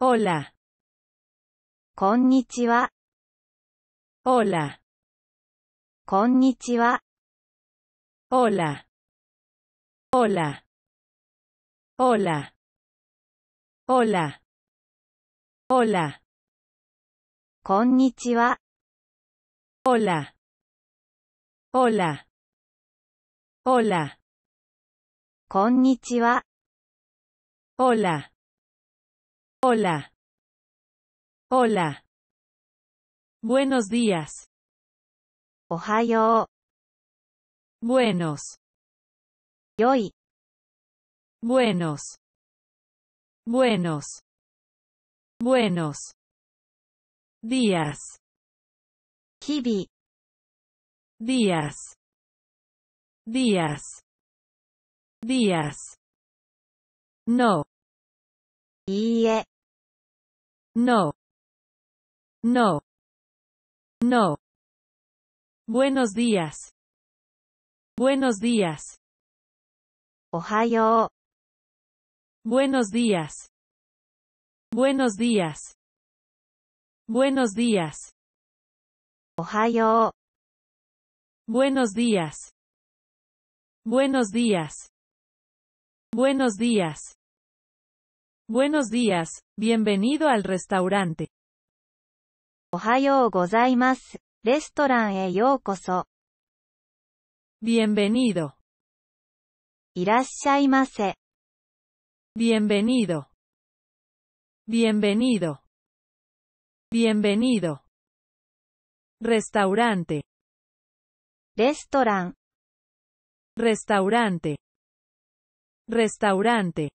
Hola. こんにちは。Hola. こんにちは。Hola. Hola. Hola. Hola. Hola. こんにちは。Hola. Hola. Hola. こんにちは。Hola. Hola. Hola. Buenos días. Ohayo. Buenos. Yoi. Buenos. Buenos. Buenos. Días. kibi Días. Días. Días. No. No, No. No. Buenos días. Buenos días. Ohio Buenos días. Buenos días. Buenos días. Ohio Buenos días. Buenos días. Buenos días. Buenos días, bienvenido al restaurante. おはようございます。レストランへようこそ。Bienvenido, e koso. Bienvenido. Bienvenido. Bienvenido. Bienvenido. Restaurante, restaurante Restaurante.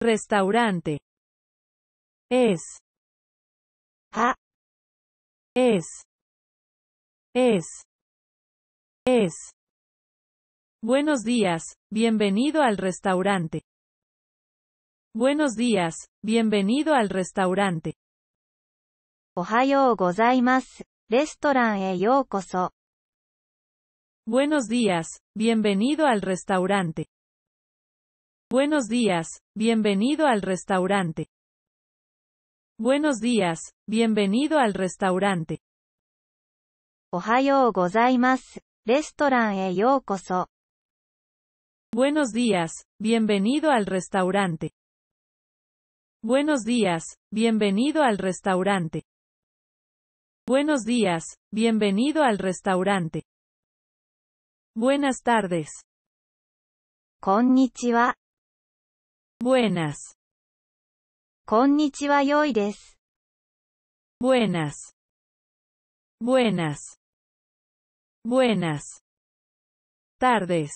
Restaurante. Es. Es. Es. Es. Buenos días, bienvenido al restaurante. Buenos días, bienvenido al restaurante. Ohio gozaimasu, restaurant e Buenos días, bienvenido al restaurante. Buenos días, bienvenido al restaurante. Buenos días, bienvenido al restaurante. Ohayou gozaimasu, restaurant e Buenos días, bienvenido al restaurante. Buenos días, bienvenido al restaurante. Buenos días, bienvenido al restaurante. Buenas tardes. Buenas. Konnichiwa yoi desu. Buenas. Buenas. Buenas. Tardes.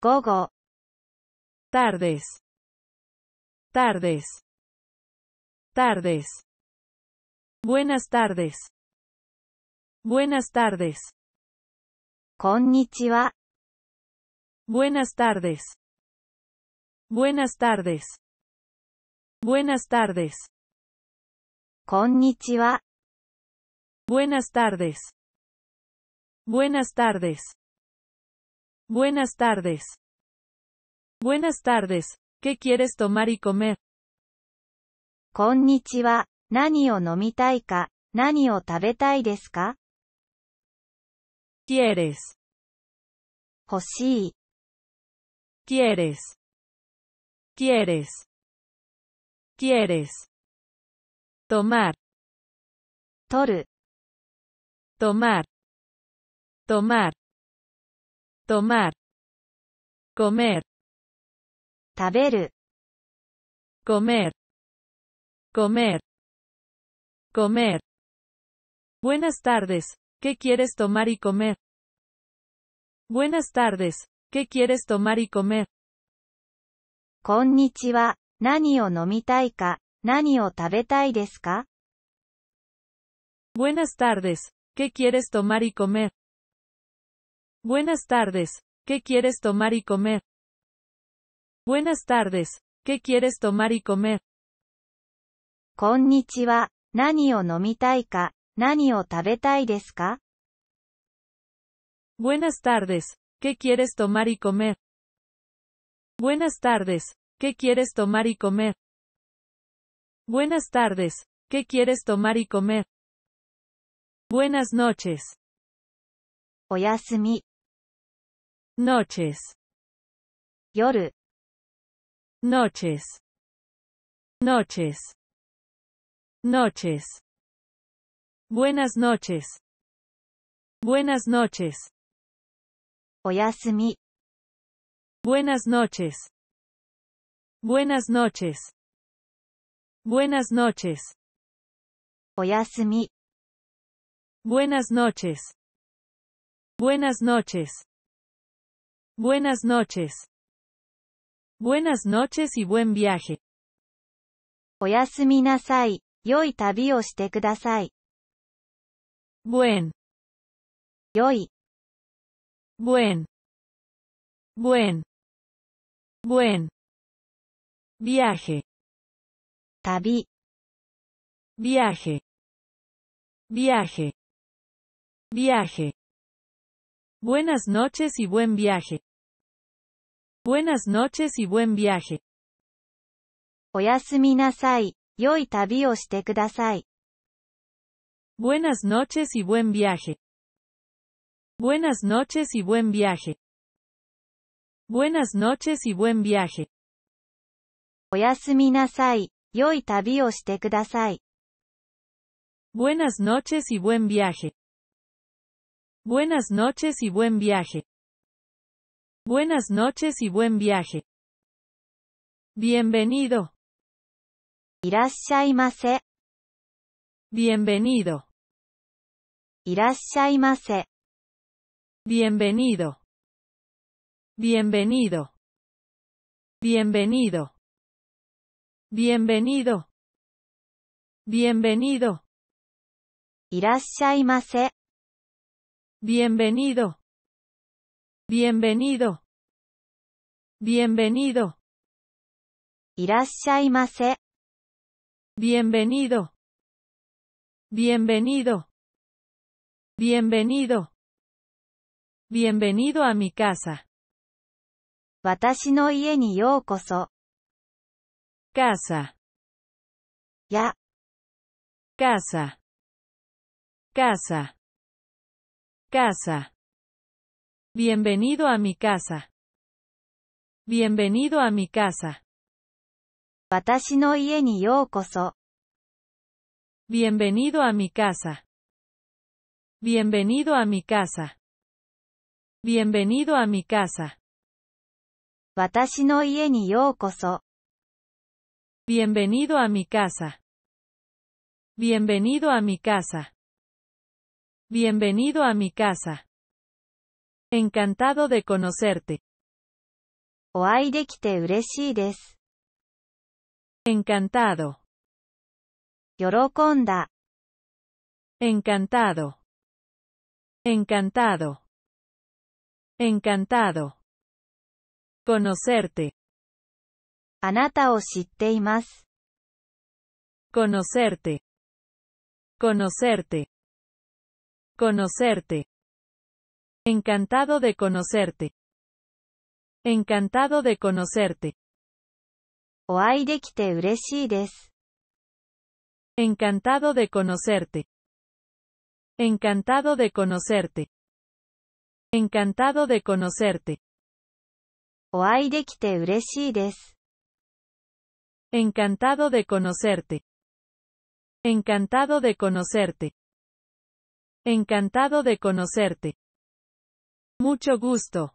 Gogo. Tardes. Tardes. Tardes. Buenas tardes. Buenas tardes. Konnichiwa. Buenas tardes. Buenas tardes. Buenas tardes. Konnichiwa. Buenas tardes. Buenas tardes. Buenas tardes. Buenas tardes. ¿Qué quieres tomar y comer? Konnichiwa. ¿Nani o nomitai ¿Nani o ¿Quieres? ¿Quieres? quieres, quieres, tomar, tomar, tomar, tomar, comer, comer, comer, comer. Buenas tardes, ¿qué quieres tomar y comer? Buenas tardes, ¿qué quieres tomar y comer? こんにちは。何を飲みたいか、何を食べたいですか Buenas tardes. ¿Qué quieres tomar y comer? Buenas tardes. ¿Qué quieres tomar y comer? Buenas tardes. ¿Qué quieres tomar y comer? こんにちは。何を飲みたいか、何を食べたいですか Buenas tardes. ¿Qué quieres tomar y comer? Buenas tardes. ¿Qué quieres tomar y comer? Buenas tardes. ¿Qué quieres tomar y comer? Buenas noches. Oyasumi. Noches. Yoru. Noches. Noches. Noches. Buenas noches. Buenas noches. Oyasumi. Buenas noches. Buenas noches. Buenas noches. Buenas noches. Buenas noches. Buenas noches. Buenas noches y buen viaje. Buen. Yoi. Buen. Buen. Buen. Viaje. Tabi. Viaje. Viaje. Viaje. Buenas noches y buen viaje. Buenas noches y buen viaje. tabi buenas noches y buen viaje. Buenas noches y buen viaje. Buenas noches y buen viaje. Buenas noches y buen viaje. Buenas noches y buen viaje. Buenas noches y buen viaje. Bienvenido. Bienvenido. Irasshaimase. Bienvenido. Bienvenido. Bienvenido. Bienvenido. Bienvenido. いらっしゃいませ。Bienvenido. Bienvenido. Bienvenido. Bienvenido. Bienvenido. Bienvenido. Bienvenido. Bienvenido a mi casa. Casa. ya casa, casa. Bienvenido a mi casa. Bienvenido a mi casa. Bienvenido a mi casa. Bienvenido a mi casa. Bienvenido a mi casa. Bienvenido a mi casa. Bienvenido a mi casa. Bienvenido a mi casa. Encantado de conocerte. Encantado. Encantado. Encantado. Encantado. Encantado. Conocerte. Anata o shitteimasu. Conocerte. Conocerte. Conocerte. Encantado de conocerte. Encantado de conocerte. Oai dekite ureshii desu. Encantado de conocerte. Encantado de conocerte. Encantado de conocerte. Encantado de conocerte. Encantado de conocerte. Encantado de conocerte. Mucho gusto.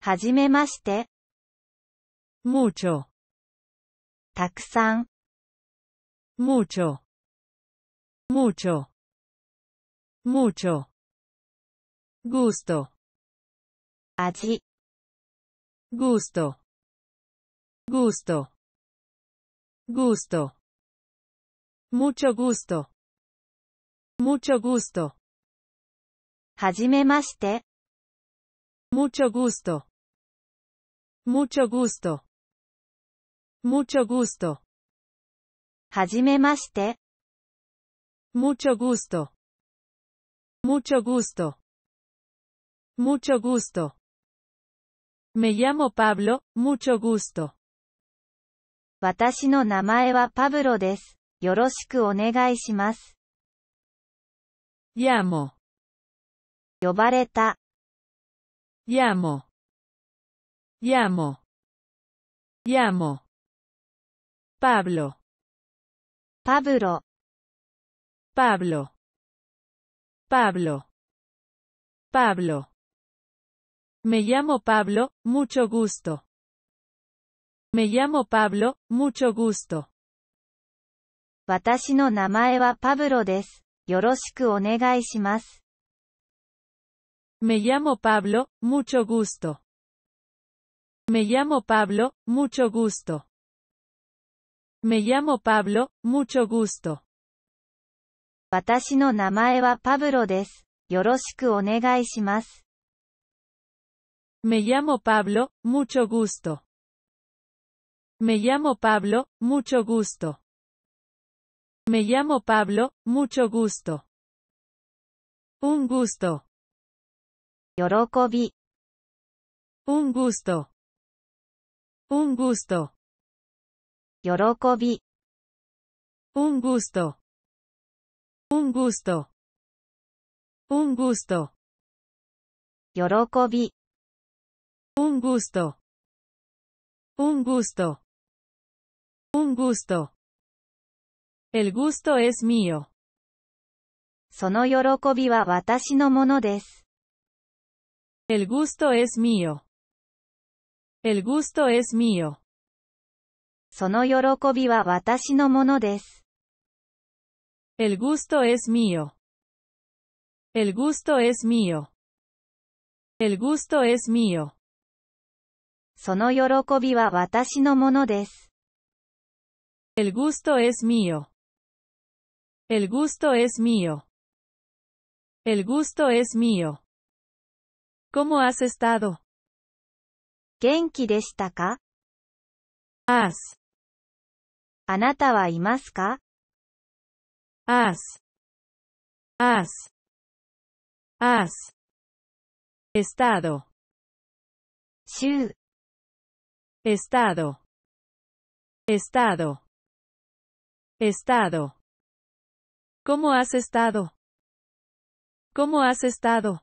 はじめまして。mucho. te. mucho. mucho. gusto gusto, gusto, gusto, mucho gusto, mucho gusto. Mucho gusto, mucho gusto, mucho gusto. mucho gusto, mucho gusto, mucho gusto. Me llamo Pablo, mucho gusto. Watashi no namae wa Pablo desu. Yoroshiku onegaishimasu. Yamo. Yobareta. Yamo. Yamo. Llamo Pablo. Pablo. Pablo. Pablo. Pablo. Me llamo Pablo, mucho gusto. Me llamo Pablo, mucho gusto. Me llamo Pablo, mucho gusto. Me llamo Pablo, mucho gusto. Me llamo Pablo, mucho gusto. 私の名前はパブロです。よろしくお願いします。me llamo Pablo, mucho gusto. Me llamo Pablo, mucho gusto. Me llamo Pablo, mucho gusto. Un gusto. Yorokobi. Un gusto. Un gusto. Yorokobi. Un gusto. Un gusto. Un gusto. Yorokobi. Un gusto. Un gusto. Un gusto. El gusto es mío. El gusto es mío. El gusto es mío. El gusto es mío. El gusto es mío. El gusto es mío. El gusto es mío. El gusto es mío. El gusto es mío. ¿Cómo has estado? 元気でしたか ?As. あなたはいますか ?As. As. As. Estado. Estado. Estado. Estado. ¿Cómo has estado? ¿Cómo has estado?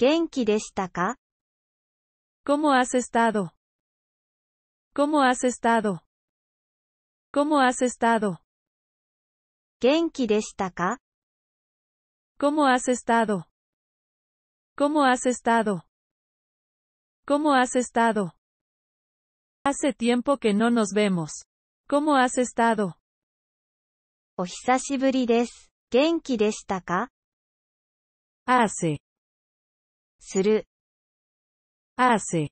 estar? ¿Cómo has estado? ¿Cómo has estado? ¿Cómo has estado? estado? ¿Cómo has estado? ¿Cómo has estado? ¿Cómo has estado? Hace tiempo que no nos vemos. ¿Cómo has estado? ka? Hace. Suru. Hace.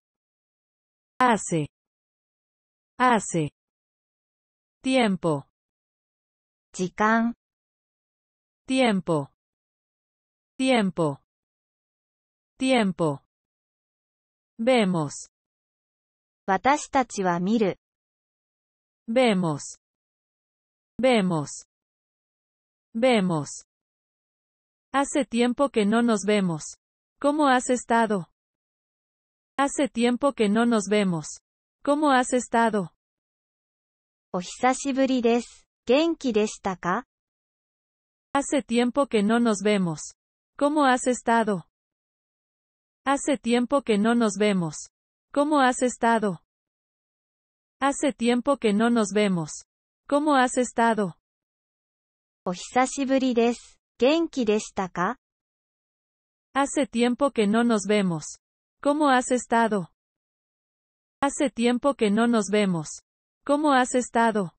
Hace. Tiempo. Tiempo. Tiempo. Tiempo. Vemos. Vemos. vemos, vemos. Hace tiempo que no nos vemos. ¿Cómo has estado? Hace tiempo que no nos vemos. ¿Cómo has estado? お久しぶりです。元気でしたか Hace tiempo que no nos vemos. ¿Cómo has estado? Hace tiempo que no nos vemos. ¿Cómo has estado? Hace tiempo que no nos vemos. ¿Cómo has estado? ka? Hace tiempo que no nos vemos. ¿Cómo has estado? Hace tiempo que no nos vemos. ¿Cómo has estado?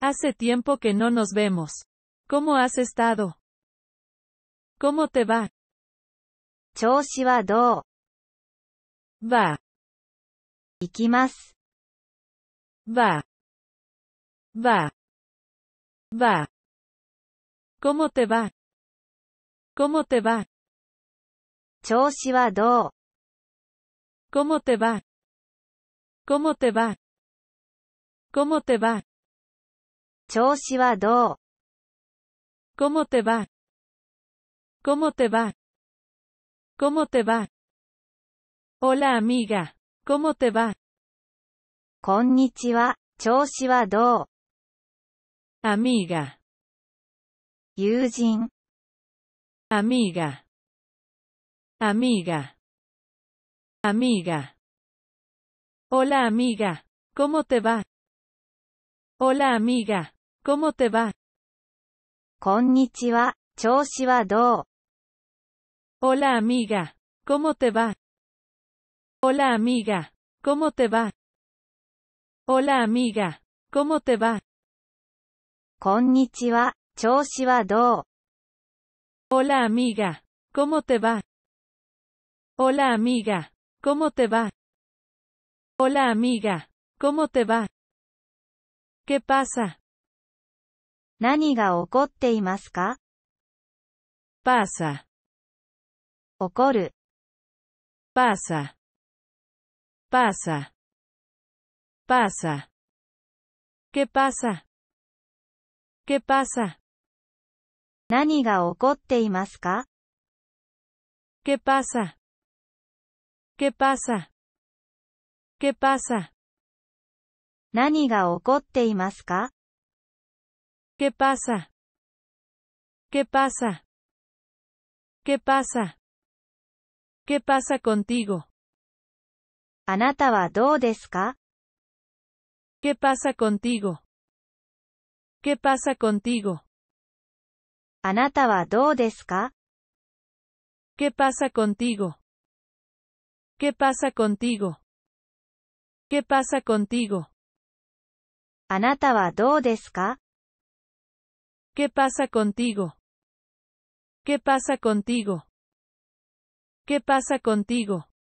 Hace tiempo que no nos vemos. ¿Cómo has estado? ¿Cómo te va? 調子はどうば、行きます。ば、ば、ば。¿Cómo te va? ¿Cómo te va? 調子はどう ¿Cómo te va? ¿Cómo te va? ¿Cómo te va? 調子はどう ¿Cómo te va? ¿Cómo te va? ¿Cómo te va? Hola amiga. ¿Cómo te va? こんにちは。調子はどう ?amiga。友人。amiga。amiga。amiga。Hola amiga. ¿Cómo te va? Hola amiga. ¿Cómo te va? こんにちは。調子はどう Hola amiga. ¿Cómo te va? Hola amiga, ¿cómo te va? Hola amiga, ¿cómo te va? Konnichiwa, wa Hola amiga, ¿cómo te va? Hola amiga, ¿cómo te va? Hola amiga, ¿cómo te va? ¿Qué pasa? ka? pasa, Pasa. Pasa. Pasa. ¿Qué pasa? ¿Qué pasa? pasa, ¿Qué pasa? ¿Qué pasa? ¿Qué pasa? ¿Qué pasa? ¿Qué pasa? ¿Qué pasa? ¿Qué pasa contigo? Anata wa ¿Qué pasa contigo? ¿Qué pasa contigo? Anata wa ¿Qué pasa contigo? ¿Qué pasa contigo? ¿Qué pasa contigo? Anata wa ¿Qué pasa contigo? ¿Qué pasa contigo? ¿Qué pasa contigo?